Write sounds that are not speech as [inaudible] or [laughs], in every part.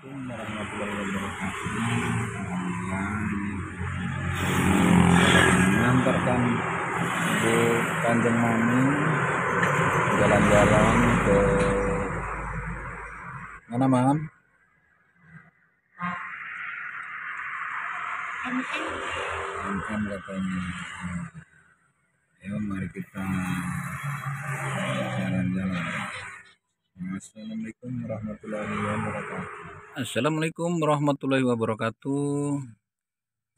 Assalamualaikum warahmatullahi wabarakatuh. Mengantarkan ke Kanjeng Mami jalan-jalan ke mana mam? MM katanya. Ya, mari kita Assalamualaikum warahmatullahi wabarakatuh. Assalamualaikum warahmatullahi wabarakatuh.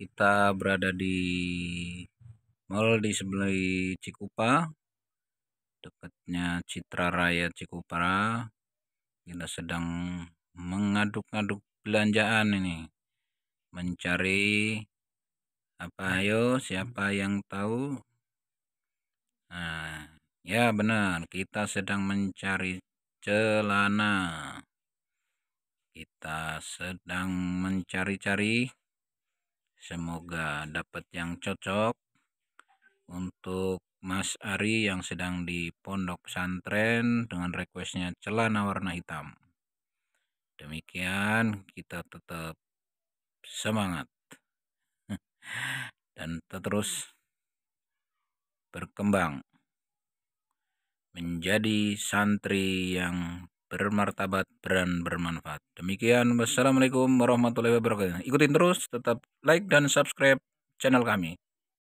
Kita berada di mall di sebelah Cikupa, dekatnya Citra Raya Cikupara. Kita sedang mengaduk-aduk belanjaan ini, mencari apa ayo siapa yang tahu nah ya benar kita sedang mencari celana. Kita sedang mencari-cari. Semoga dapat yang cocok untuk Mas Ari yang sedang di pondok pesantren dengan requestnya celana warna hitam. Demikian kita tetap semangat [laughs] dan terus berkembang menjadi santri yang bermartabat dan bermanfaat. Demikian, wassalamualaikum warahmatullahi wabarakatuh. Ikutin terus, tetap like dan subscribe channel kami.